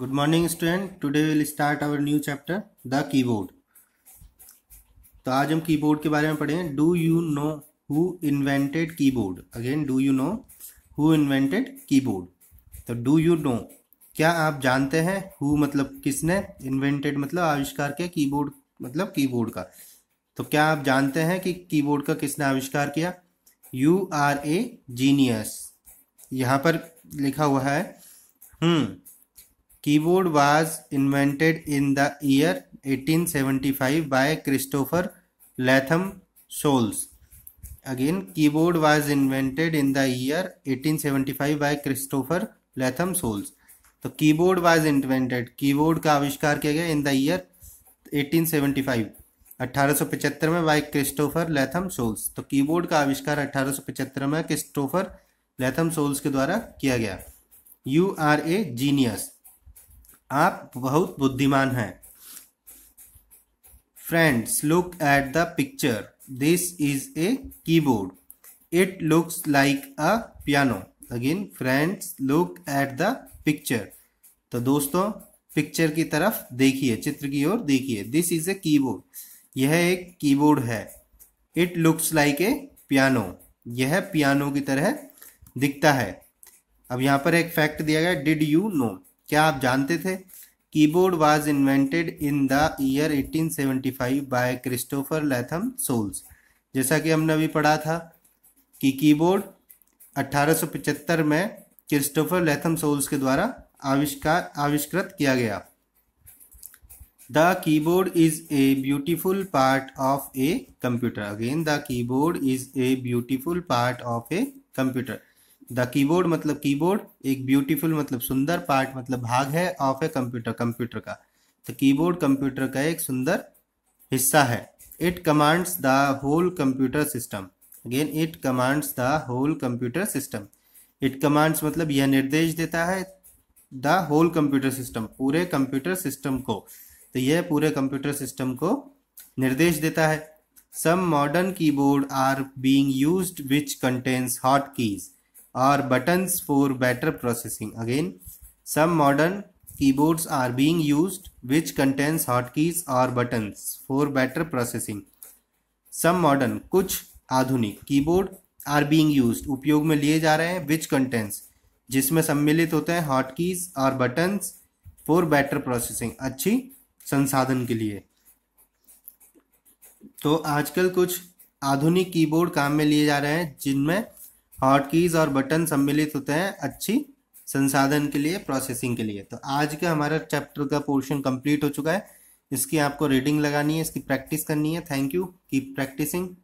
Good morning student today will start our new chapter the keyboard तो आज हम keyboard के बारे में पढ़ेंगे do you know who invented keyboard again do you know who invented keyboard तो do you know क्या आप जानते हैं हु मतलब किसने इन्वेंटेड मतलब आविष्कार किया कीबोर्ड मतलब कीबोर्ड का तो क्या आप जानते हैं कि कीबोर्ड का किसने आविष्कार किया यू आर ए जीनियस यहाँ पर लिखा हुआ है hmm Keyboard was invented in the year 1875 by Christopher Latham Scholes. Again, keyboard was invented in the year 1875 by Christopher Latham Scholes. तो कीबोर्ड वाज इन्वेंटेड कीबोर्ड का आविष्कार किया गया इन द ईयर 1875 1875 में बाय क्रिस्टोफर लैथम सोल्स तो keyboard का आविष्कार 1875 में क्रिस्टोफर लैथम सोल्स के द्वारा किया गया यू आर ए जीनियस आप बहुत बुद्धिमान हैं friends look at the this is a keyboard it looks like a piano again friends look at the picture तो दोस्तों पिक्चर की तरफ देखिए चित्र की ओर देखिए दिस इज ए कीबोर्ड यह एक कीबोर्ड है it looks like a piano यह पियानो की तरह दिखता है अब यहाँ पर एक फैक्ट दिया गया डिड यू नो क्या आप जानते थे keyboard was invented in the year 1875 by Christopher Latham Sholes जैसा कि हमने अभी पढ़ा था कि कीबोर्ड 1875 में क्रिस्टोफर लैथम सोल्स के द्वारा आविष्कार आविष्कृत किया गया the keyboard is a beautiful part of a computer again the keyboard is a beautiful part of a computer the keyboard मतलब कीबोर्ड एक ब्यूटीफुल मतलब सुंदर पार्ट मतलब भाग है ऑफ ए कंप्यूटर कंप्यूटर का तो कीबोर्ड कंप्यूटर का एक सुंदर हिस्सा है it commands the whole computer system again it commands the whole computer system it commands मतलब यह निर्देश देता है द होल कंप्यूटर सिस्टम पूरे कंप्यूटर सिस्टम को तो यह पूरे कंप्यूटर सिस्टम को निर्देश देता है some modern keyboard are being use which contains hot keys or buttons for better processing. Again, some modern keyboards are being used which contains hotkeys or buttons for better processing. Some modern, kuch aadhunik keyboard are being used upyog mein liye ja rahe hain which contains jisme sammilit hote hain hotkeys or buttons for better processing achhi संसाधन के लिए तो आजकल कुछ आधुनिक keyboard काम में लिए जा रहे हैं जिनमें हॉटकीज और बटन सम्मिलित होते हैं अच्छी संसाधन के लिए प्रोसेसिंग के लिए तो आज का हमारा चैप्टर का पोर्शन कंप्लीट हो चुका है इसकी आपको रीडिंग लगानी है इसकी प्रैक्टिस करनी है थैंक यू कीप प्रैक्टिसिंग